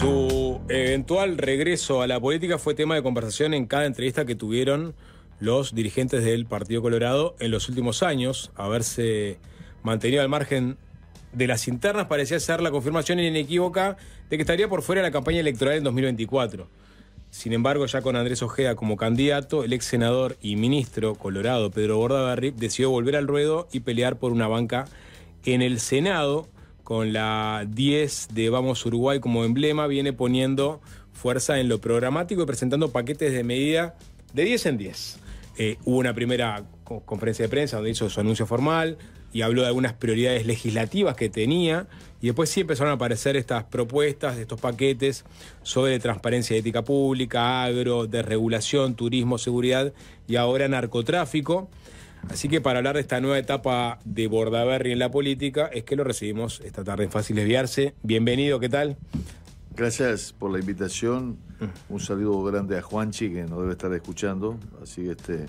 Su eventual regreso a la política fue tema de conversación en cada entrevista que tuvieron los dirigentes del Partido Colorado en los últimos años. Haberse mantenido al margen de las internas parecía ser la confirmación inequívoca de que estaría por fuera de la campaña electoral en 2024. Sin embargo, ya con Andrés Ojeda como candidato, el ex senador y ministro colorado Pedro Bordaberry decidió volver al ruedo y pelear por una banca en el Senado con la 10 de Vamos Uruguay como emblema, viene poniendo fuerza en lo programático y presentando paquetes de medida de 10 en 10. Eh, hubo una primera conferencia de prensa donde hizo su anuncio formal y habló de algunas prioridades legislativas que tenía y después sí empezaron a aparecer estas propuestas, estos paquetes sobre transparencia de ética pública, agro, desregulación, turismo, seguridad y ahora narcotráfico. Así que para hablar de esta nueva etapa de Bordaberry en la política, es que lo recibimos esta tarde en Fácil Desviarse. Bienvenido, ¿qué tal? Gracias por la invitación. Mm. Un saludo grande a Juanchi, que nos debe estar escuchando. Así que este,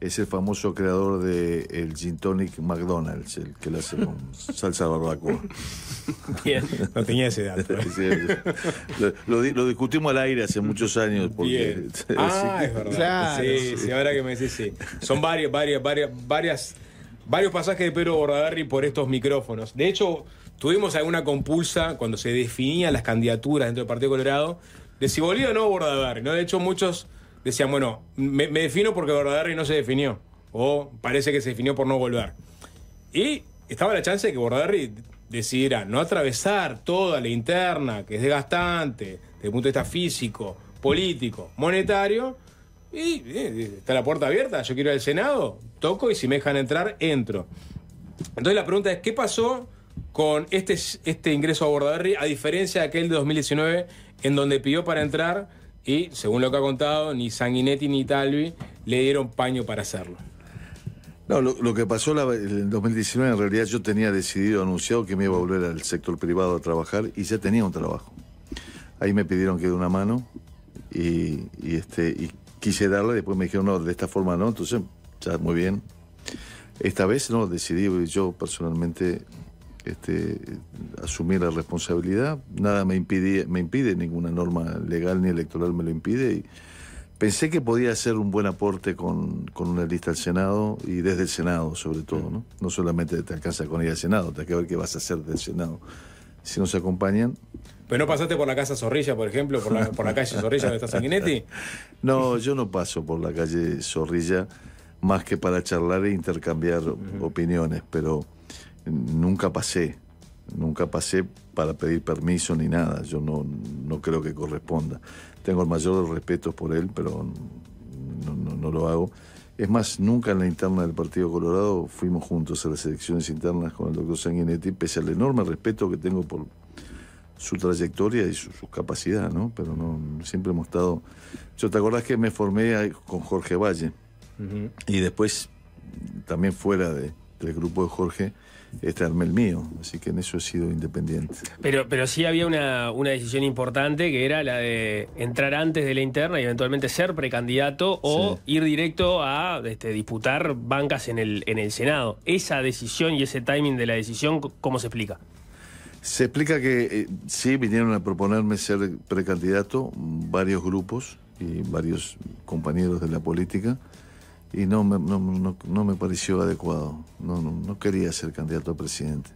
es el famoso creador de el gin tonic McDonald's, el que lo hace con salsa barbacoa. Bien, no tenía ese dato. ¿eh? lo, discutimos al aire hace muchos años. Ah, es verdad. Claro, sí, ahora que me decís, sí. Son varios, varios pasajes de Pedro Bordaberry por estos micrófonos. De hecho, tuvimos alguna compulsa cuando se definían las candidaturas dentro del Partido Colorado de si volvía o no Bordaberry. ¿no? De hecho, muchos decían, bueno, me, defino porque Bordaberry no se definió. O parece que se definió por no volver. Y estaba la chance de que Bordaberry decidiera no atravesar toda la interna, que es desgastante, desde el punto de vista físico, político, monetario, y eh, está la puerta abierta, yo quiero ir al Senado, toco y si me dejan entrar, entro. Entonces la pregunta es, ¿qué pasó con este, este ingreso a Bordaberry a diferencia de aquel de 2019 en donde pidió para entrar y según lo que ha contado, ni Sanguinetti ni Talvi le dieron paño para hacerlo. No, lo, que pasó en 2019, en realidad yo tenía decidido, anunciado que me iba a volver al sector privado a trabajar y ya tenía un trabajo. Ahí me pidieron que dé una mano y, este, y quise darle, después me dijeron, no, de esta forma no, entonces ya muy bien. Esta vez no, decidí yo personalmente este, asumir la responsabilidad, nada me impide, ninguna norma legal ni electoral me lo impide. Y pensé que podía hacer un buen aporte con, una lista al Senado y desde el Senado sobre todo, ¿no? No solamente te alcanza con ir al Senado, te hay que ver qué vas a hacer del Senado. Si nos acompañan. ¿Pero no pasaste por la casa Zorrilla, por ejemplo, por la, calle Zorrilla donde está Sanguinetti? No, yo no paso por la calle Zorrilla más que para charlar e intercambiar opiniones, pero nunca pasé, nunca pasé para pedir permiso ni nada, yo no, creo que corresponda. Tengo el mayor respeto por él, pero no, lo hago. Es más, nunca en la interna del Partido Colorado fuimos juntos a las elecciones internas con el doctor Sanguinetti, pese al enorme respeto que tengo por su trayectoria y su, capacidades capacidad, ¿no? Pero no, siempre hemos estado... Yo, ¿te acordás que me formé con Jorge Valle? Y después, también fuera del grupo de Jorge, este, armel el mío. Así que en eso he sido independiente. Pero, pero sí había una, decisión importante que era la de entrar antes de la interna y eventualmente ser precandidato o ir directo a este, disputar bancas en el, en el Senado. Esa decisión y ese timing de la decisión, ¿cómo se explica? Se explica que eh, sí vinieron a proponerme ser precandidato varios grupos y varios compañeros de la política y no, no, no, me pareció adecuado. No, no, quería ser candidato a presidente.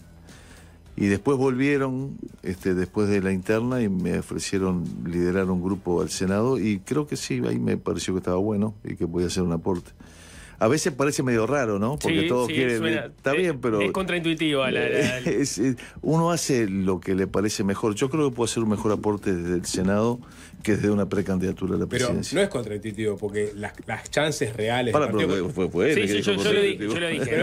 Y después volvieron, este, después de la interna, y me ofrecieron liderar un grupo al Senado y creo que sí, ahí me pareció que estaba bueno y que podía hacer un aporte a veces parece medio raro, ¿no? Porque todos quieren. está eh, bien, pero. Es contraintuitivo la. uno hace lo que le parece mejor. Yo creo que puedo hacer un mejor aporte desde el Senado que desde una precandidatura a la presidencia. Pero no es contraintuitivo, porque las, chances reales. Para, pero partido... fue, fue, Sí, sí yo, lo dije. Yo lo dije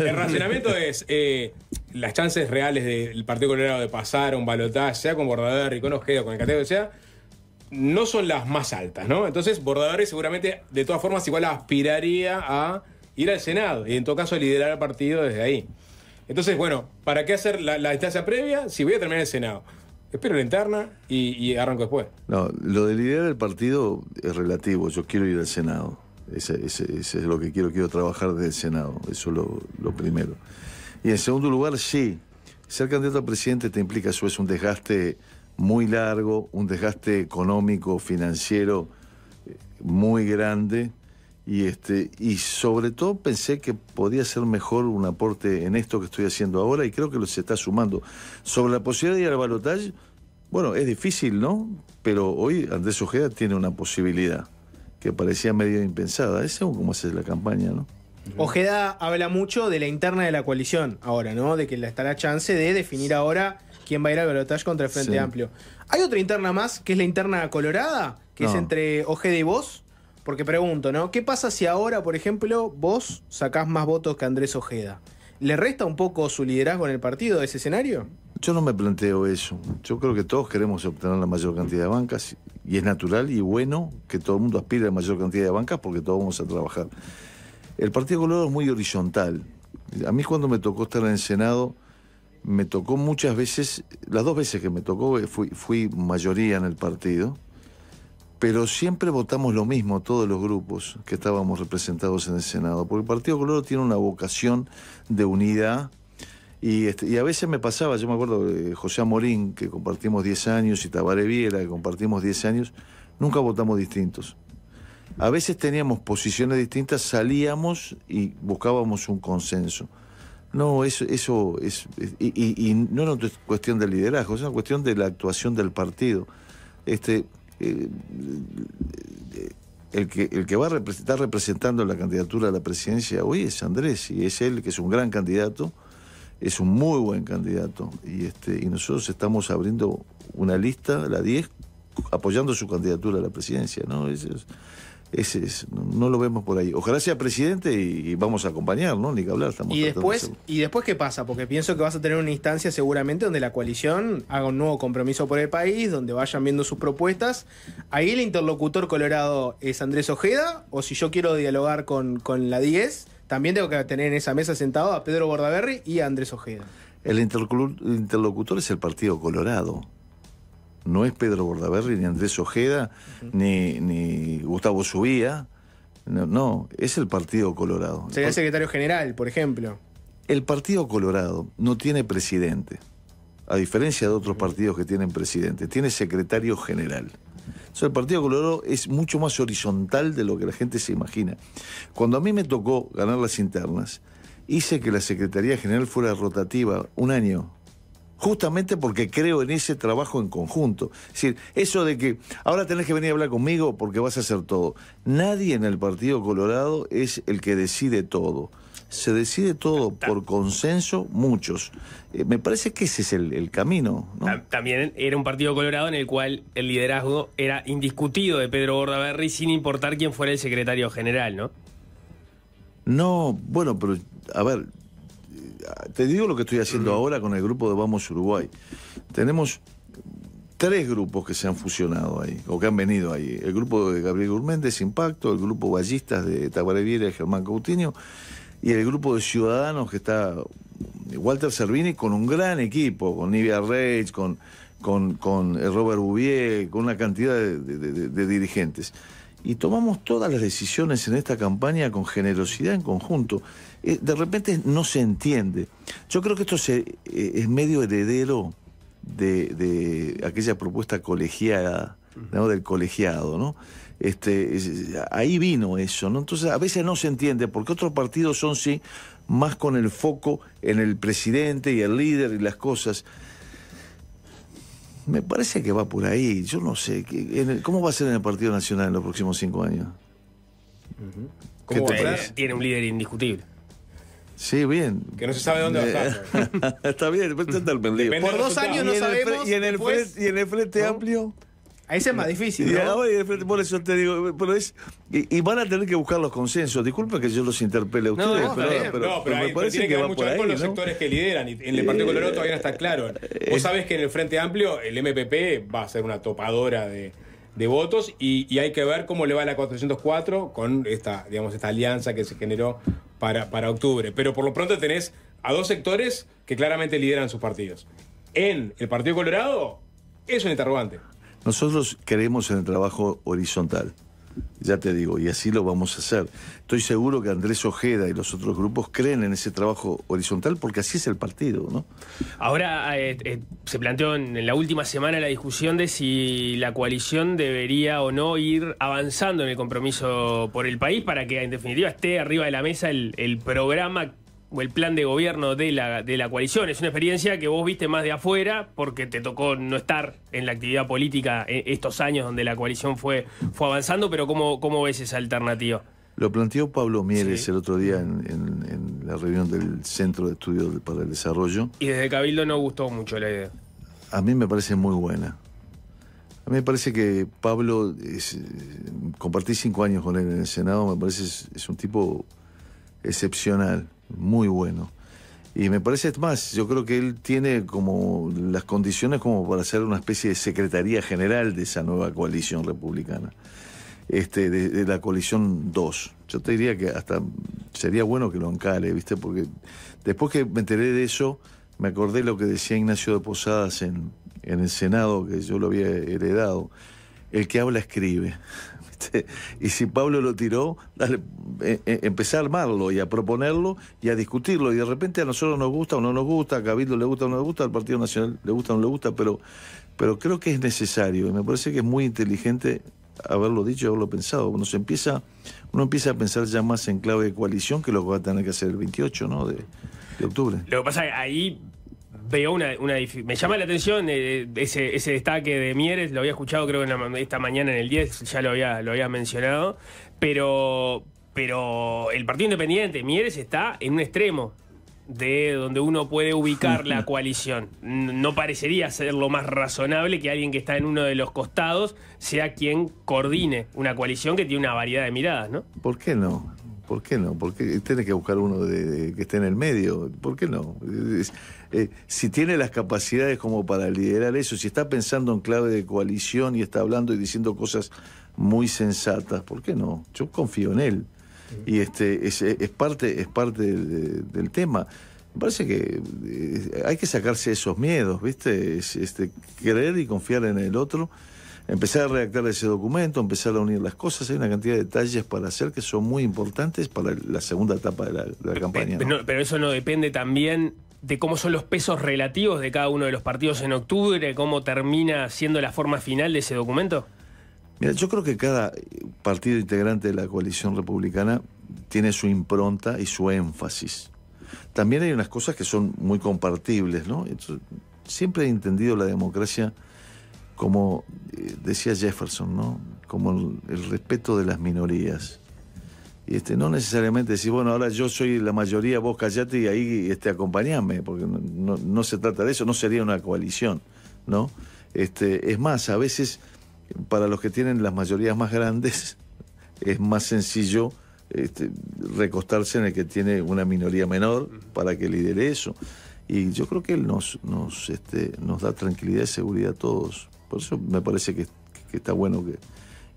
el razonamiento es. Eh, las chances reales del Partido Colorado de pasar un balotaje, sea con Bordadero, con Ojeda, con el cateo sea, no son las más altas, ¿no? Entonces, Bordadores seguramente, de todas formas, igual aspiraría a ir al Senado y en todo caso liderar el partido desde ahí. Entonces, bueno, ¿para qué hacer la, la distancia previa si voy a terminar el Senado? Espero la interna y, arranco después. No, lo de liderar el partido es relativo. Yo quiero ir al Senado. Ese, es lo que quiero. Quiero trabajar desde el Senado. Eso es lo, lo primero. Y en segundo lugar, sí. Ser candidato a presidente te implica eso es un desgaste muy largo, un desgaste económico, financiero eh, muy grande. Y, este, y sobre todo pensé que podía ser mejor un aporte en esto que estoy haciendo ahora y creo que lo se está sumando. Sobre la posibilidad de ir al balotaje, bueno, es difícil, ¿no? Pero hoy Andrés Ojeda tiene una posibilidad que parecía medio impensada. Es como cómo hace la campaña, ¿no? Ojeda habla mucho de la interna de la coalición ahora, ¿no? De que la está la chance de definir ahora quién va a ir al balotaje contra el Frente Amplio. Hay otra interna más, que es la interna colorada, que es entre Ojeda y vos. Porque pregunto, ¿no? ¿Qué pasa si ahora, por ejemplo, vos sacás más votos que Andrés Ojeda? ¿Le resta un poco su liderazgo en el partido de ese escenario? Yo no me planteo eso. Yo creo que todos queremos obtener la mayor cantidad de bancas y es natural y bueno que todo el mundo aspire a la mayor cantidad de bancas porque todos vamos a trabajar. El Partido Colorado es muy horizontal. A mí cuando me tocó estar en el Senado me tocó muchas veces, las dos veces que me tocó eh, fui, mayoría en el partido, pero siempre votamos lo mismo todos los grupos que estábamos representados en el Senado, porque el Partido Coloro tiene una vocación de unidad. Y, este, y a veces me pasaba, yo me acuerdo de eh, José Amorín, que compartimos 10 años, y Tabaré Viera, que compartimos 10 años, nunca votamos distintos. A veces teníamos posiciones distintas, salíamos y buscábamos un consenso. No, eso, eso es. Y, no es cuestión de liderazgo, es una cuestión de la actuación del partido. Este, eh, el, que, el que va a representar representando la candidatura a la presidencia hoy es Andrés, y es él que es un gran candidato, es un muy buen candidato. Y, este, y nosotros estamos abriendo una lista, la 10, apoyando su candidatura a la presidencia. ¿no? Ese es, no lo vemos por ahí. Ojalá sea presidente y, vamos a acompañar, ¿no? Ni que hablar. Estamos y, después, ¿Y después qué pasa? Porque pienso que vas a tener una instancia seguramente donde la coalición haga un nuevo compromiso por el país, donde vayan viendo sus propuestas. ¿Ahí el interlocutor colorado es Andrés Ojeda? ¿O si yo quiero dialogar con, con la 10, también tengo que tener en esa mesa sentado a Pedro Bordaberry y a Andrés Ojeda? El interlocutor es el Partido Colorado no es Pedro Bordaberry, ni Andrés Ojeda, ni, Gustavo Zubía. No, es el Partido Colorado. Sería secretario general, por ejemplo. El Partido Colorado no tiene presidente, a diferencia de otros partidos que tienen presidente, tiene secretario general. Entonces, el Partido Colorado es mucho más horizontal de lo que la gente se imagina. Cuando a mí me tocó ganar las internas, hice que la Secretaría General fuera rotativa un año justamente porque creo en ese trabajo en conjunto. Es decir, eso de que ahora tenés que venir a hablar conmigo porque vas a hacer todo. Nadie en el Partido Colorado es el que decide todo. Se decide todo por consenso, muchos. Eh, me parece que ese es el, camino. También era un partido colorado en el cual el liderazgo era indiscutido de Pedro Bordaberry sin importar quién fuera el secretario general, ¿no? No, bueno, pero a ver, te digo lo que estoy haciendo ahora con el grupo de Vamos Uruguay. Tenemos tres grupos que se han fusionado ahí, o que han venido ahí. El grupo de Gabriel Gurméndez, Impacto, el grupo Ballistas de Tabareviera y Germán Coutinho, y el grupo de Ciudadanos que está eh, Walter Servini con un gran equipo, con Nivia Reich, con, con, eh, Robert Bouvier, con una cantidad de, de dirigentes. Y tomamos todas las decisiones en esta campaña con generosidad en conjunto. Eh, de repente no se entiende. Yo creo que esto eh, es medio heredero de, aquella propuesta colegiada, del colegiado, ¿no? Este, ahí vino eso, ¿no? Entonces a veces no se entiende, porque otros partidos son sí más con el foco en el presidente y el líder y las cosas. Me parece que va por ahí, yo no sé, ¿cómo va a ser en el Partido Nacional en los próximos cinco años? ¿Cómo tiene un líder indiscutible. Sí, bien. Que no se sabe dónde va a eh, estar. Está bien, después está el Por dos años no sabemos. Y en el, frente, y en el frente Amplio. Ahí es más difícil. ¿no? Y, por eso te digo, pero y, van a tener que buscar los consensos. Disculpa que yo los interpele a ustedes, no, pero, pero, me parece tiene que, que ver mucho por ahí, con los sectores que lideran. Y en el eh, Partido Colorado todavía no está claro. Vos eh, sabés que en el Frente Amplio el MPP va a ser una topadora de, de votos y, hay que ver cómo le va a la 404 con esta, digamos, esta alianza que se generó para, para octubre. Pero por lo pronto tenés a dos sectores que claramente lideran sus partidos. En el Partido Colorado es un interrogante. Nosotros creemos en el trabajo horizontal. Ya te digo, y así lo vamos a hacer. Estoy seguro que Andrés Ojeda y los otros grupos creen en ese trabajo horizontal porque así es el partido, ¿no? Ahora eh, eh, se planteó en la última semana la discusión de si la coalición debería o no ir avanzando en el compromiso por el país para que en definitiva esté arriba de la mesa el, el programa o el plan de gobierno de la, coalición. Es una experiencia que vos viste más de afuera porque te tocó no estar en la actividad política eh, estos años donde la coalición fue, fue avanzando, pero ¿cómo, ¿cómo ves esa alternativa? Lo planteó Pablo Mieres el otro día en, la reunión del Centro de Estudios para el Desarrollo. Y desde Cabildo no gustó mucho la idea. A mí me parece muy buena. A mí me parece que Pablo, compartí cinco años con él en el Senado, me parece es un tipo excepcional muy bueno. Y me parece, es más, yo creo que él tiene como las condiciones como para ser una especie de secretaría general de esa nueva coalición republicana, este, de, la coalición 2. Yo te diría que hasta sería bueno que lo encale, ¿viste? Porque después que me enteré de eso, me acordé lo que decía Ignacio de Posadas en el Senado, que yo lo había heredado. El que habla escribe. Este, y si Pablo lo tiró, eh, eh, empezá a armarlo y a proponerlo y a discutirlo. Y de repente a nosotros nos gusta o no nos gusta, a Cabildo le gusta o no le gusta, al Partido Nacional le gusta o no le gusta, pero, pero creo que es necesario. Y me parece que es muy inteligente haberlo dicho, haberlo pensado. Uno, se empieza, uno empieza a pensar ya más en clave de coalición que lo que va a tener que hacer el 28 ¿no? de, de octubre. Lo que pasa es que ahí veo una, me llama la atención eh, ese, destaque de Mieres, lo había escuchado creo en esta mañana en el 10, ya lo había, lo había mencionado, pero, pero el Partido Independiente, Mieres está en un extremo de donde uno puede ubicar la coalición. No parecería ser lo más razonable que alguien que está en uno de los costados sea quien coordine una coalición que tiene una variedad de miradas, ¿no? ¿Por qué no? ¿Por qué no? Porque tiene que buscar uno que esté en el medio? ¿Por qué no? Eh, si tiene las capacidades como para liderar eso, si está pensando en clave de coalición y está hablando y diciendo cosas muy sensatas, ¿por qué no? Yo confío en él. Y este es, parte, es parte del tema. Me parece que eh, hay que sacarse esos miedos, ¿viste? este, creer y confiar en el otro. Empezar a redactar ese documento, empezar a unir las cosas. Hay una cantidad de detalles para hacer que son muy importantes para la segunda etapa de la, campaña. Pero, eso no depende también de cómo son los pesos relativos de cada uno de los partidos en octubre, cómo termina siendo la forma final de ese documento. Mira, yo creo que cada partido integrante de la coalición republicana tiene su impronta y su énfasis. También hay unas cosas que son muy compartibles, ¿no? siempre he entendido la democracia como eh, decía Jefferson, ¿no? como el, respeto de las minorías. Y este, no necesariamente decir, bueno, ahora yo soy la mayoría, vos callate y ahí este, acompañame, porque no, se trata de eso, no sería una coalición, ¿no? Este, es más, a veces para los que tienen las mayorías más grandes es más sencillo este, recostarse en el que tiene una minoría menor para que lidere eso. Y yo creo que él nos, nos, este, nos da tranquilidad y seguridad a todos. Por eso me parece que, está bueno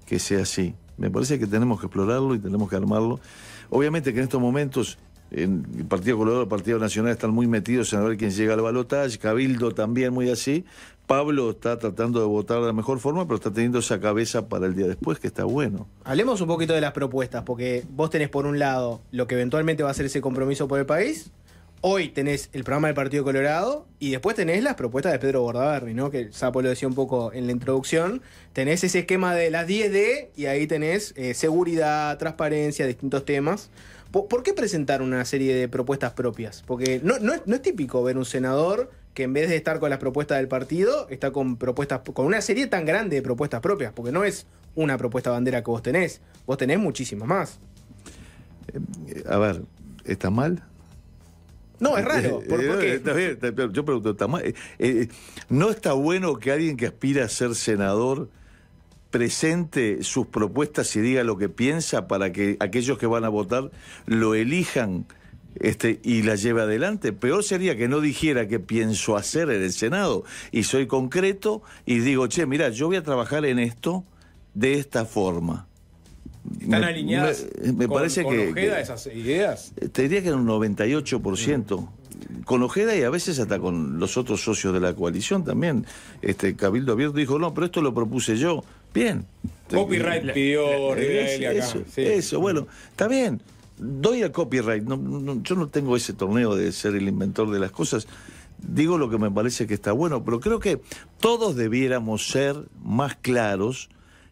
que, sea así. Me parece que tenemos que explorarlo y tenemos que armarlo. Obviamente que en estos momentos el Partido Colorado, el Partido Nacional están muy metidos en ver quién llega al balotaje, Cabildo también muy así. Pablo está tratando de votar de la mejor forma, pero está teniendo esa cabeza para el día después, que está bueno. Hablemos un poquito de las propuestas, porque vos tenés por un lado lo que eventualmente va a ser ese compromiso por el país, hoy tenés el programa del Partido Colorado y después tenés las propuestas de Pedro Bordaberry, ¿no? Que Sapo lo decía un poco en la introducción. Tenés ese esquema de las 10D y ahí tenés eh, seguridad, transparencia, distintos temas. ¿Por, qué presentar una serie de propuestas propias? Porque no, es típico ver un senador que en vez de estar con las propuestas del partido, está con propuestas, con una serie tan grande de propuestas propias, porque no es una propuesta bandera que vos tenés, vos tenés muchísimas más. Eh, a ver, ¿está mal? No, es eh, raro. Eh, ¿Por, eh, qué? yo pregunto, ¿está ¿no está bueno que alguien que aspira a ser senador presente sus propuestas y diga lo que piensa para que aquellos que van a votar lo elijan? Este, y la lleve adelante. Peor sería que no dijera qué pienso hacer en el Senado y soy concreto y digo, che, mira, yo voy a trabajar en esto de esta forma. ¿Están me, alineadas? con, Ojeda esas ideas? Eh, te diría que en un 98%. Con Ojeda y a veces hasta con los otros socios de la coalición también. Este Cabildo Abierto dijo, no, pero esto lo propuse yo. Bien. Copyright pidió eso, eso, bueno, está bien. Doy el copyright. yo no tengo ese torneo de ser el inventor de las cosas digo lo que me parece que está bueno, pero creo que todos debiéramos ser más claros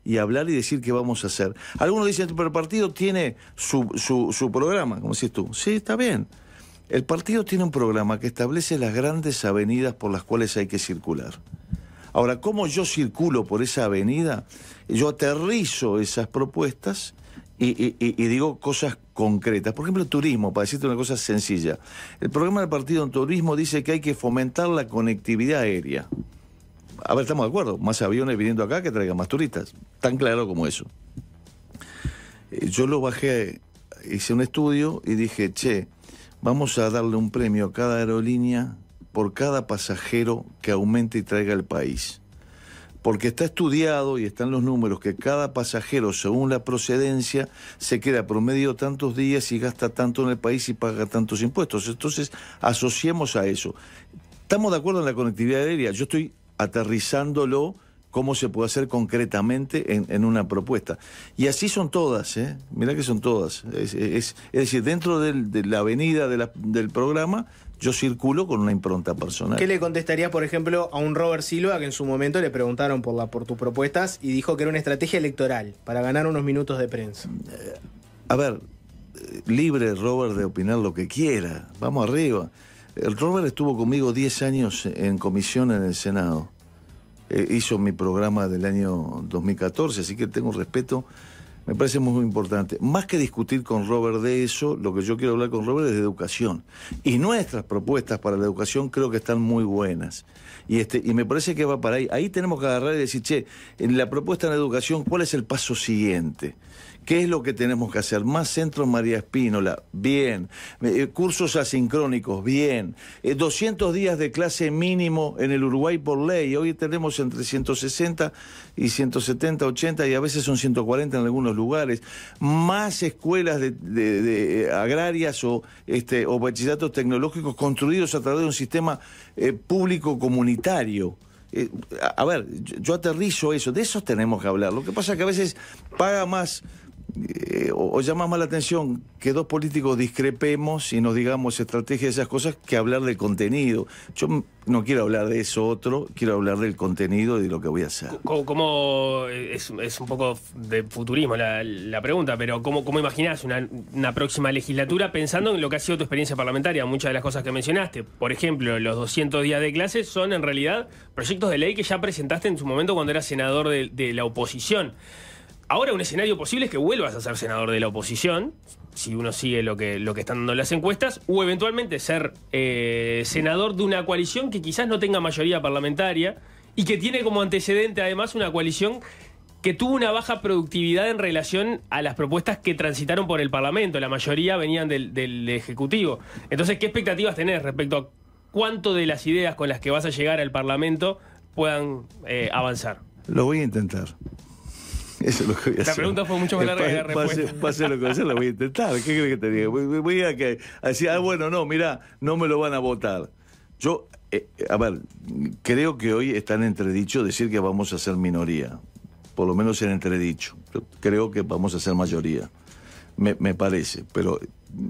y hablar y decir qué vamos a hacer. Algunos dicen, pero el partido tiene su, programa, como decís tú. Sí, está bien. El partido tiene un programa que establece las grandes avenidas por las cuales hay que circular. Ahora, ¿cómo yo circulo por esa avenida? Yo aterrizo esas propuestas y, digo cosas concretas. Por ejemplo, turismo, para decirte una cosa sencilla. El programa del partido en turismo dice que hay que fomentar la conectividad aérea. A ver, estamos de acuerdo. Más aviones viniendo acá que traigan más turistas. Tan claro como eso. Eh, yo lo bajé, hice un estudio y dije, che, vamos a darle un premio a cada aerolínea por cada pasajero que aumente y traiga al país. Porque está estudiado y están los números que cada pasajero, según la procedencia, se queda promedio tantos días y gasta tanto en el país y paga tantos impuestos. Entonces, asociemos a eso. Estamos de acuerdo en la conectividad aérea. Yo estoy aterrizándolo, cómo se puede hacer concretamente en, una propuesta. Y así son todas, ¿eh? mirá que son todas. Es, decir, dentro de la avenida del programa yo circulo con una impronta personal. ¿Qué le contestaría por ejemplo, a un Robert Silva que en su momento le preguntaron por, la, por tus propuestas y dijo que era una estrategia electoral para ganar unos minutos de prensa? Eh, a ver, eh, libre Robert de opinar lo que quiera, vamos arriba. Robert estuvo conmigo 10 años en comisión en el Senado. Eh, hizo mi programa del año 2014, así que tengo respeto. Me parece muy importante. Más que discutir con Robert de eso, lo que yo quiero hablar con Robert es de educación. Y nuestras propuestas para la educación creo que están muy buenas. Y, este, y me parece que va para ahí. Ahí tenemos que agarrar y decir, che, en la propuesta en la educación, ¿cuál es el paso siguiente? ¿Qué es lo que tenemos que hacer? Más centros María Espínola, bien. Eh, eh, cursos asincrónicos, bien. 200 eh, días de clase mínimo en el Uruguay por ley. Hoy tenemos entre 160 y 170, 80 y a veces son 140 en algunos lugares. Más escuelas agrarias o, este, bachilleratos tecnológicos construidos a través de un sistema público comunitario. a, ver, yo, yo aterrizo eso, de eso tenemos que hablar. Lo que pasa es que a veces paga más eh, o, llama más la atención que dos políticos discrepemos y nos digamos estrategias de esas cosas que hablar del contenido. Yo no quiero hablar de eso otro, quiero hablar del contenido y de lo que voy a hacer. es, un poco de futurismo la, pregunta, pero ¿cómo, cómo imaginás una, próxima legislatura pensando en lo que ha sido tu experiencia parlamentaria? Muchas de las cosas que mencionaste, por ejemplo, los 200 días de clases son en realidad proyectos de ley que ya presentaste en su momento cuando eras senador de la oposición. Ahora un escenario posible es que vuelvas a ser senador de la oposición, si uno sigue lo que, lo que están dando las encuestas, o eventualmente ser eh, senador de una coalición que quizás no tenga mayoría parlamentaria y que tiene como antecedente además una coalición que tuvo una baja productividad en relación a las propuestas que transitaron por el Parlamento, la mayoría venían del, Ejecutivo. Entonces, ¿qué expectativas tenés respecto a cuánto de las ideas con las que vas a llegar al Parlamento puedan eh, avanzar? Lo voy a intentar. Eso es lo que voy a la hacer. La pregunta fue mucho más larga que la respuesta. Pase, pase lo que voy a hacer, lo voy a intentar. ¿Qué crees que te diga? Voy, a, que, decir, ah, bueno, no, mira, no me lo van a votar. Yo, eh, eh, a ver, creo que hoy está en entredicho decir que vamos a ser minoría. Por lo menos en entredicho. creo que vamos a ser mayoría. Me, me parece, pero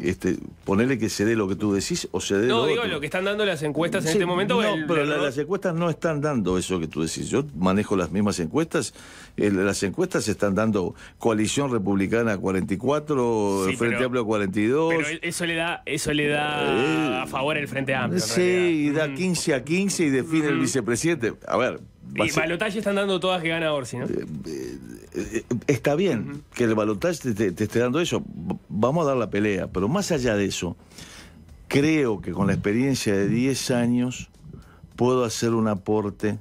este, ponerle que se dé lo que tú decís o se dé No, lo digo lo que están dando las encuestas en este momento. No, pero las encuestas no están dando eso que tú decís. Yo manejo las mismas encuestas. las encuestas están dando coalición republicana 44, Frente Amplio 42. Pero eso le da, eso le da eh, a favor el Frente Amplio. Sí, da 15 mm. a 15 y define el vicepresidente. A ver, y balotaje están dando todas que gana Orsi, ¿no? Eh, eh, está bien que el balotaje te, esté dando eso. Vamos a dar la pelea, pero más allá de eso, creo que con la experiencia de 10 años puedo hacer un aporte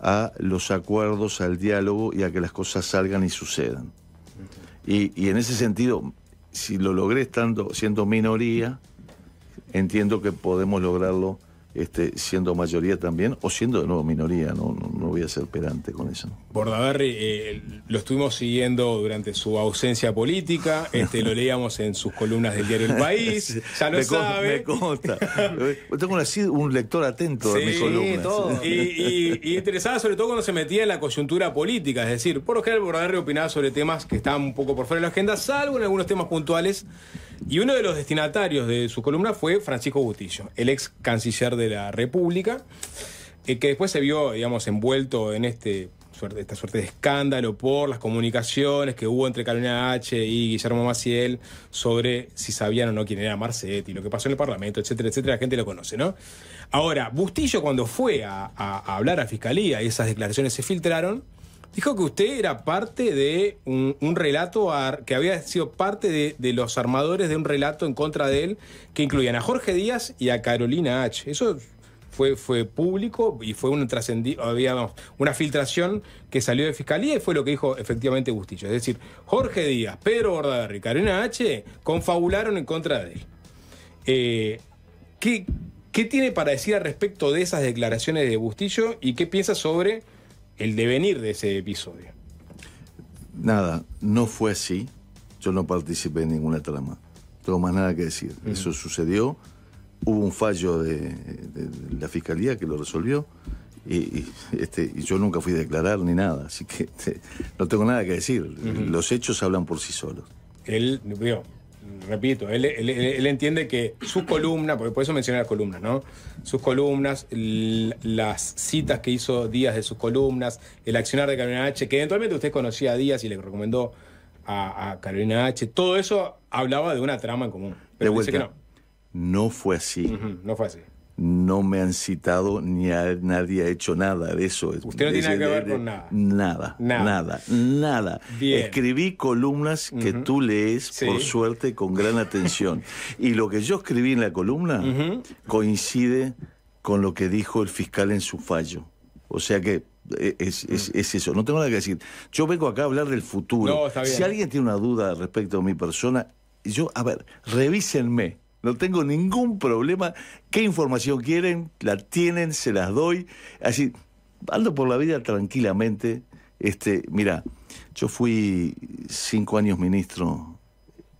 a los acuerdos, al diálogo y a que las cosas salgan y sucedan. Y, y en ese sentido, si lo logré estando, siendo minoría, entiendo que podemos lograrlo este, siendo mayoría también o siendo de nuevo minoría, no, no, voy a ser perante con eso. Bordaberry, eh, lo estuvimos siguiendo durante su ausencia política, este, lo leíamos en sus columnas del diario El País, ya lo sabe. me consta. Tengo así un lector atento de mis columnas. Todo. Y, y, interesada sobre todo cuando se metía en la coyuntura política, es decir, por lo general Bordaberry opinaba sobre temas que estaban un poco por fuera de la agenda, salvo en algunos temas puntuales y uno de los destinatarios de su columna fue Francisco Bustillo, el ex canciller de la República, eh, que después se vio, digamos, envuelto en este esta suerte de escándalo por las comunicaciones que hubo entre Carolina H. y Guillermo Maciel sobre si sabían o no quién era Marcetti, lo que pasó en el Parlamento, etcétera, etcétera, la gente lo conoce, ¿no? Ahora, Bustillo cuando fue a, a hablar a Fiscalía y esas declaraciones se filtraron, Dijo que usted era parte de un, relato, que había sido parte de, los armadores de un relato en contra de él, que incluían a Jorge Díaz y a Carolina H. Eso fue, fue público y fue una, había, una filtración que salió de Fiscalía y fue lo que dijo efectivamente Bustillo. Es decir, Jorge Díaz, Pedro Bordaberry y Carolina H. confabularon en contra de él. Eh, ¿qué, ¿Qué tiene para decir al respecto de esas declaraciones de Bustillo y qué piensa sobre el devenir de ese episodio. Nada, no fue así. Yo no participé en ninguna trama. No tengo más nada que decir. Eso sucedió. Hubo un fallo de, la fiscalía que lo resolvió. Y, este, yo nunca fui a declarar ni nada. Así que este, no tengo nada que decir. Los hechos hablan por sí solos. Él, repito, él, él, entiende que su columna, porque por eso mencioné las columnas, ¿no? Sus columnas, las citas que hizo Díaz de sus columnas, el accionar de Carolina H, que eventualmente usted conocía a Díaz y le recomendó a, Carolina H, todo eso hablaba de una trama en común. Pero de vuelta, que no. fue así. no fue así no me han citado ni nadie ha hecho nada de eso. Usted no tiene nada que ver con nada. Nada, nada, nada. Escribí columnas que tú lees, por suerte, con gran atención. y lo que yo escribí en la columna coincide con lo que dijo el fiscal en su fallo. O sea que eh, mm. es, eso. No tengo nada que decir. Yo vengo acá a hablar del futuro. si alguien tiene una duda respecto a mi persona, yo, a ver, revísenme. No tengo ningún problema. ¿Qué información quieren? La tienen, se las doy. Así, ando por la vida tranquilamente. Este, mira, yo fui cinco años ministro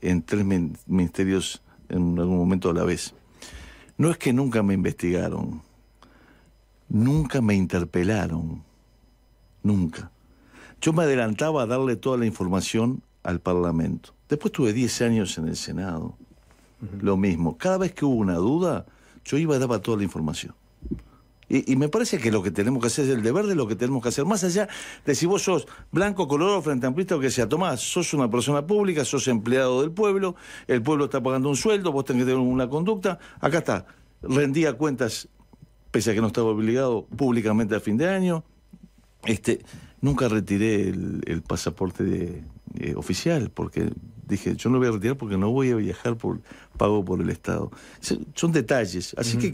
en tres ministerios en algún momento a la vez. No es que nunca me investigaron, nunca me interpelaron, nunca. Yo me adelantaba a darle toda la información al Parlamento. Después tuve diez años en el Senado lo mismo. Cada vez que hubo una duda, yo iba y daba toda la información. Y, me parece que lo que tenemos que hacer es el deber de lo que tenemos que hacer. Más allá de si vos sos blanco, colorado, frente amplista o que sea, Tomás, sos una persona pública, sos empleado del pueblo, el pueblo está pagando un sueldo, vos tenés que tener una conducta. Acá está, rendía cuentas, pese a que no estaba obligado públicamente a fin de año. Este, nunca retiré el, pasaporte eh, oficial, porque Dije, yo no voy a retirar porque no voy a viajar por pago por el Estado. Son detalles. Así que,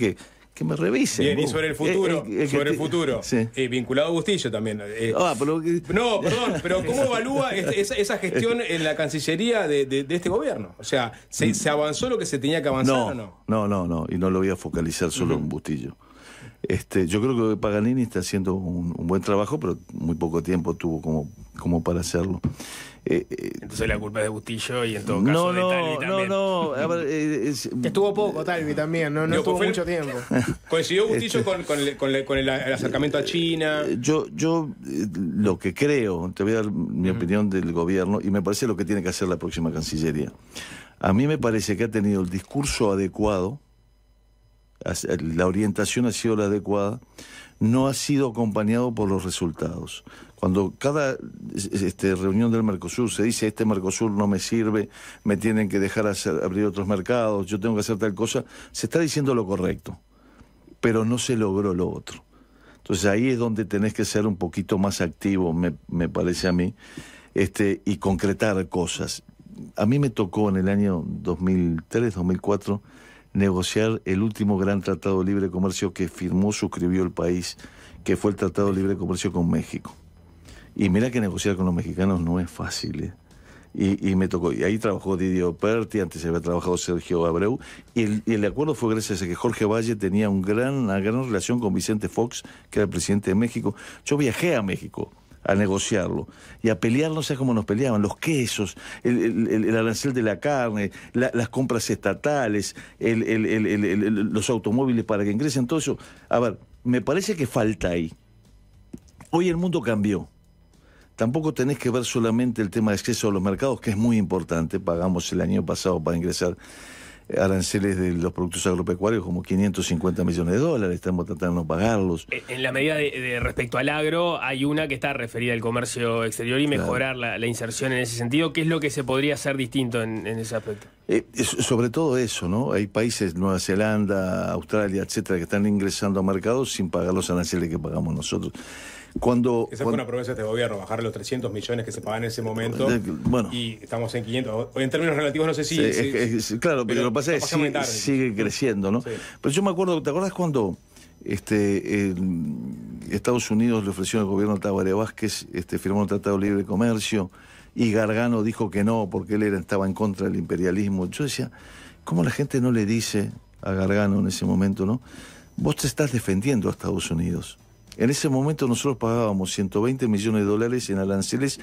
que, me revisen. Bien, y sobre el eh, futuro, eh, eh, sobre el futuro. vinculado a Bustillo también. Ah, no, perdón, pero ¿cómo evalúa esa, gestión en la Cancillería de, este gobierno? O sea, ¿se, avanzó lo que se tenía que avanzar no, o no? No, no, no. Y no lo voy a focalizar solo en Bustillo. Este, yo creo que Paganini está haciendo un, buen trabajo, pero muy poco tiempo tuvo como, como para hacerlo. Eh, Entonces la culpa es de Bustillo y en todo caso no, de No, no, eh, estuvo poco Talvi también, no, estuvo mucho tiempo. ¿Coincidió Bustillo este, con, el, acercamiento a China? Eh, yo, yo lo que creo, te voy a dar mi opinión del gobierno y me parece lo que tiene que hacer la próxima Cancillería. A mí me parece que ha tenido el discurso adecuado, la orientación ha sido la adecuada no ha sido acompañado por los resultados. Cuando cada este, reunión del Mercosur se dice, este Mercosur no me sirve, me tienen que dejar hacer, abrir otros mercados, yo tengo que hacer tal cosa, se está diciendo lo correcto, pero no se logró lo otro. Entonces ahí es donde tenés que ser un poquito más activo, me, me parece a mí, este, y concretar cosas. A mí me tocó en el año 2003, 2004, negociar el último gran tratado de libre comercio que firmó, suscribió el país, que fue el Tratado de Libre Comercio con México. Y mira que negociar con los mexicanos no es fácil. ¿eh? Y, me tocó. Y ahí trabajó Didio Perti, antes había trabajado Sergio Abreu. Y el, acuerdo fue gracias a que Jorge Valle tenía un gran, una gran relación con Vicente Fox, que era el presidente de México. Yo viajé a México a negociarlo y a pelear, no sé cómo nos peleaban, los quesos, el, arancel de la carne, las compras estatales, los automóviles para que ingresen, todo eso. A ver, me parece que falta ahí. Hoy el mundo cambió. Tampoco tenés que ver solamente el tema de exceso a los mercados, que es muy importante, pagamos el año pasado para ingresar aranceles de los productos agropecuarios como 550 millones de dólares, estamos tratando de pagarlos. Eh, en la medida de, respecto al agro, hay una que está referida al comercio exterior y mejorar la, inserción en ese sentido. ¿Qué es lo que se podría hacer distinto en, ese aspecto? Eh, sobre todo eso, ¿no? Hay países, Nueva Zelanda, Australia, etcétera, que están ingresando a mercados sin pagar los aranceles que pagamos nosotros. Esa fue una promesa de este gobierno, bajar los 300 millones que se pagaban en ese momento. bueno, y estamos en 500. En términos relativos no sé si. claro, pero, lo que pasa es que sigue, creciendo, ¿no? Pero yo me acuerdo, ¿te acuerdas cuando este, Estados Unidos le ofreció al gobierno de Tabaré Vázquez este, firmar un tratado de libre comercio y Gargano dijo que no porque él estaba en contra del imperialismo? Yo decía, ¿cómo la gente no le dice a Gargano en ese momento, no? Vos te estás defendiendo a Estados Unidos en ese momento nosotros pagábamos 120 millones de dólares en aranceles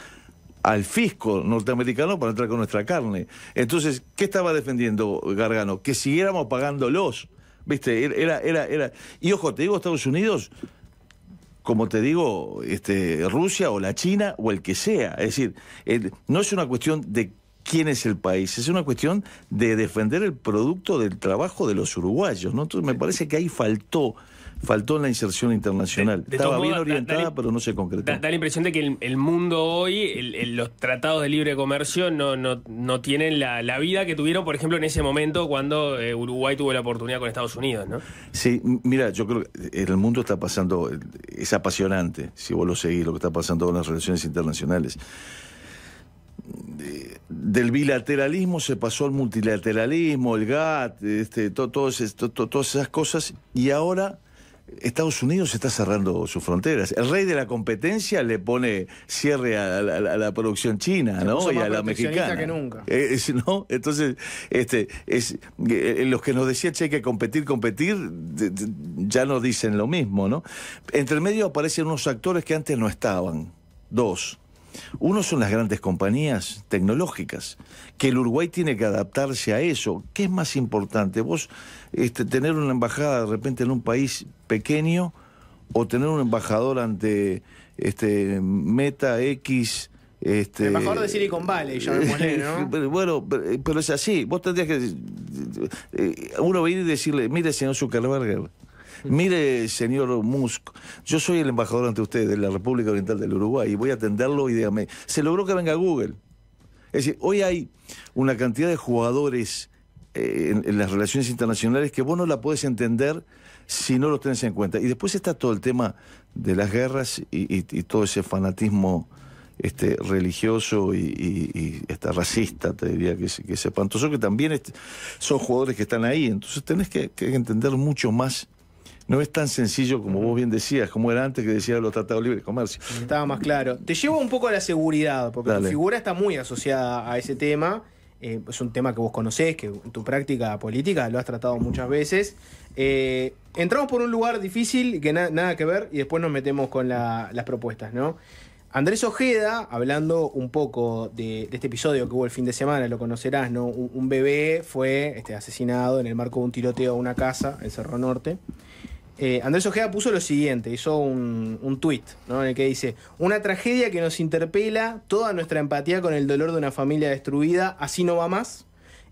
al fisco norteamericano para entrar con nuestra carne. Entonces, ¿qué estaba defendiendo Gargano? Que siguiéramos pagándolos. ¿Viste? Era, era, era. Y ojo, te digo, Estados Unidos, como te digo, este, Rusia o la China o el que sea. Es decir, no es una cuestión de quién es el país, es una cuestión de defender el producto del trabajo de los uruguayos. ¿no? me parece que ahí faltó faltó la inserción internacional. Estaba bien orientada, pero no se concretó. Da, la impresión de que el, mundo hoy, los tratados de libre comercio no, no, no tienen la, vida que tuvieron, por ejemplo, en ese momento cuando eh, Uruguay tuvo la oportunidad con Estados Unidos, ¿no? Sí, mira, yo creo que el mundo está pasando, eh, es apasionante, si vos lo seguís, lo que está pasando con las relaciones internacionales. del bilateralismo se pasó al multilateralismo, el GATT, este, todas esas cosas, y ahora Estados Unidos está cerrando sus fronteras. El rey de la competencia le pone cierre a, la, producción china, ¿no? y a la mexicana. Que nunca. ¿no? Entonces, este, es, eh, los que nos decía che, que competir, competir, ya no dicen lo mismo, ¿no? Entre medio aparecen unos actores que antes no estaban. Dos. Uno son las grandes compañías tecnológicas, que el Uruguay tiene que adaptarse a eso. ¿Qué es más importante? ¿Vos este, tener una embajada de repente en un país pequeño o tener un embajador ante este, Meta X? Este... El embajador de Silicon Valley, ya me ¿no? bueno, pero, es así. Vos tendrías que. Eh, uno va y decirle: mire, señor Zuckerberg, Mire, señor Musk, yo soy el embajador ante usted de la República Oriental del Uruguay y voy a atenderlo y dígame, se logró que venga Google. Es decir, hoy hay una cantidad de jugadores eh, en, las relaciones internacionales que vos no la puedes entender si no los tenés en cuenta. Y después está todo el tema de las guerras y, todo ese fanatismo este, religioso y, este, racista, te diría que es, que que también este, son jugadores que están ahí. Entonces tenés que, que entender mucho más no es tan sencillo como vos bien decías, como era antes que decías los tratados libres de comercio. Estaba más claro. Te llevo un poco a la seguridad, porque tu figura está muy asociada a ese tema. Eh, es un tema que vos conocés, que en tu práctica política lo has tratado muchas veces. Eh, entramos por un lugar difícil que nada que ver y después nos metemos con las propuestas, ¿no? Andrés Ojeda, hablando un poco de, este episodio que hubo el fin de semana, lo conocerás, ¿no? Un, bebé fue este, asesinado en el marco de un tiroteo a una casa en Cerro Norte. Eh, Andrés Ojea puso lo siguiente, hizo un, un tuit en el que dice, una tragedia que nos interpela toda nuestra empatía con el dolor de una familia destruida, así no va más.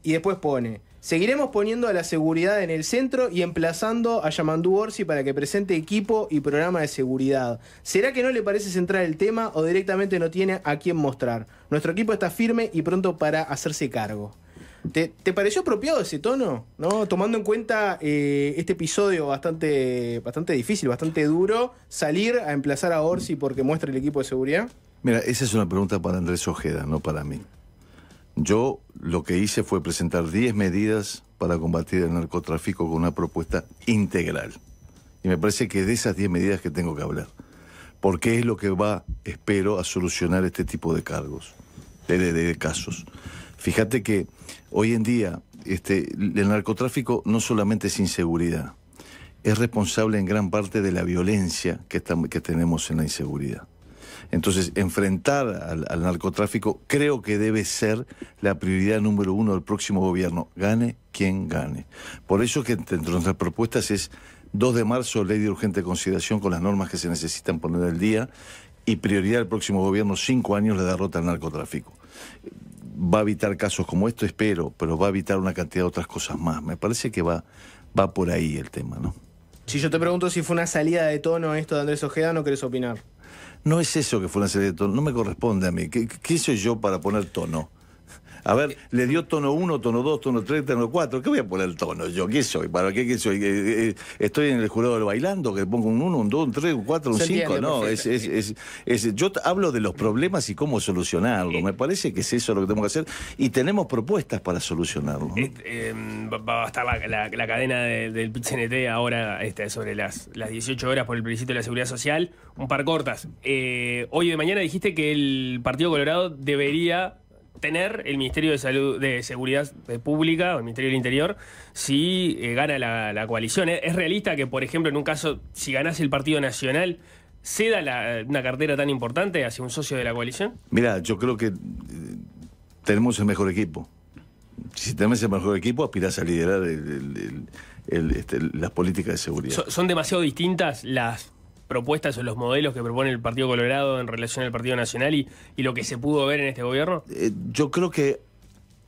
Y después pone, seguiremos poniendo a la seguridad en el centro y emplazando a Yamandú Orsi para que presente equipo y programa de seguridad. ¿Será que no le parece centrar el tema o directamente no tiene a quién mostrar? Nuestro equipo está firme y pronto para hacerse cargo. ¿Te, pareció apropiado ese tono? ¿No? Tomando en cuenta eh, este episodio bastante, bastante difícil, bastante duro, salir a emplazar a Orsi porque muestra el equipo de seguridad. Mira, esa es una pregunta para Andrés Ojeda, no para mí. Yo lo que hice fue presentar 10 medidas para combatir el narcotráfico con una propuesta integral. Y me parece que de esas 10 medidas que tengo que hablar. Porque es lo que va, espero, a solucionar este tipo de cargos, de casos. Fíjate que hoy en día este, el narcotráfico no solamente es inseguridad, es responsable en gran parte de la violencia que, tenemos en la inseguridad. Entonces, enfrentar al, narcotráfico creo que debe ser la prioridad número uno del próximo gobierno, gane quien gane. Por eso que entre nuestras propuestas es 2 de marzo, ley de urgente consideración con las normas que se necesitan poner al día y prioridad del próximo gobierno, cinco años, de derrota al narcotráfico va a evitar casos como esto, espero, pero va a evitar una cantidad de otras cosas más. Me parece que va, va por ahí el tema, ¿no? Si yo te pregunto si fue una salida de tono esto de Andrés Ojeda, ¿no querés opinar? No es eso que fue una salida de tono, no me corresponde a mí. ¿Qué, qué soy yo para poner tono? A ver, eh, le dio tono 1, tono 2, tono 3, tono 4. ¿Qué voy a poner el tono yo? ¿Qué soy? ¿Para qué, qué soy? Eh, eh, ¿Estoy en el jurado del bailando? ¿Que pongo un 1, un 2, un 3, un 4, un 5? No, es, es, es, yo hablo de los problemas y cómo solucionarlos. Me parece que es eso lo que tenemos que hacer y tenemos propuestas para solucionarlo. Em, va a estar la, cadena del CNT ahora este, sobre las, las 18 horas por el plebiscito de la seguridad social. Un par cortas. hoy de mañana dijiste que el Partido Colorado debería tener el Ministerio de Salud de Seguridad eh, Pública o el Ministerio del Interior si eh, gana la, coalición. ¿Es, realista que, por ejemplo, en un caso, si ganase el Partido Nacional, ceda una cartera tan importante hacia un socio de la coalición? Mira, yo creo que eh, tenemos el mejor equipo. Si tenemos el mejor equipo, aspirás a liderar este, las políticas de seguridad. ¿Son demasiado distintas las propuestas o los modelos que propone el Partido Colorado en relación al Partido Nacional y, lo que se pudo ver en este gobierno? Eh, yo creo que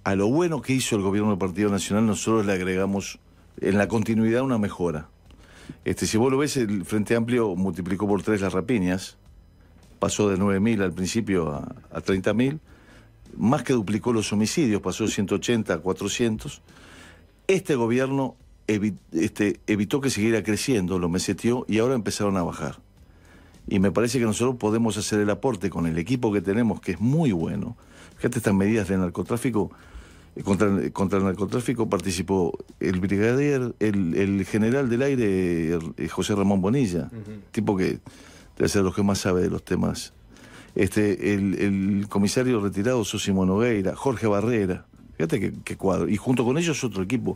a lo bueno que hizo el gobierno del Partido Nacional nosotros le agregamos en la continuidad una mejora. Este, si vos lo ves, el Frente Amplio multiplicó por tres las rapiñas, pasó de 9.000 al principio a, a 30.000, más que duplicó los homicidios, pasó de 180 a 400. Este gobierno este, evitó que siguiera creciendo, lo meseteó y ahora empezaron a bajar. Y me parece que nosotros podemos hacer el aporte con el equipo que tenemos, que es muy bueno. Fíjate estas medidas de narcotráfico. Eh, contra, contra el narcotráfico participó el brigadier, el, general del aire, eh, José Ramón Bonilla, tipo que debe ser los que más sabe de los temas. Este, el, comisario retirado, Susimo Nogueira, Jorge Barrera. Fíjate qué cuadro. Y junto con ellos otro equipo.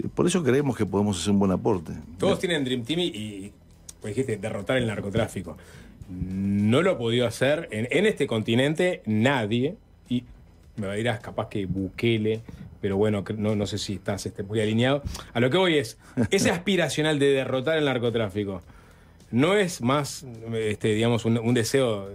Este, por eso creemos que podemos hacer un buen aporte. Todos tienen Dream Team y, pues dijiste, derrotar el narcotráfico. No lo ha podido hacer en, este continente nadie. Y me dirás, capaz que Buquele, pero bueno, no, no sé si estás este, muy alineado. A lo que voy es, ese aspiracional de derrotar el narcotráfico, ¿no es más, este, digamos, un, deseo,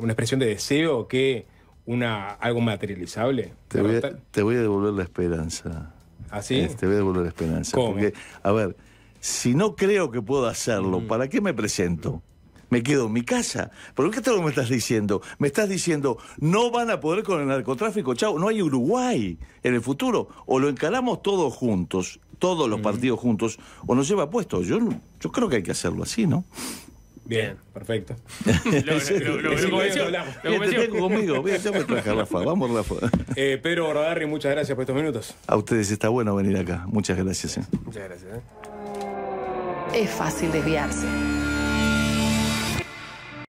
una, expresión de deseo que una, algo materializable? te voy a devolver la esperanza. ¿Así? ¿Ah, este, a la esperanza. Porque, a ver, si no creo que puedo hacerlo, mm. ¿para qué me presento? Me quedo en mi casa. ¿Pero qué te lo me estás diciendo? Me estás diciendo, no van a poder con el narcotráfico, chao, no hay Uruguay en el futuro. O lo encaramos todos juntos, todos los mm. partidos juntos, o nos lleva puesto. Yo, yo creo que hay que hacerlo así, ¿no? Bien, perfecto. lo, convenció, lo conmigo, ya me traje Rafa. Vamos, Rafa. Eh, Pedro Bordadarri, muchas gracias por estos minutos. A ustedes está bueno venir acá. Muchas gracias. Eh. Muchas gracias. Eh. Es fácil desviarse.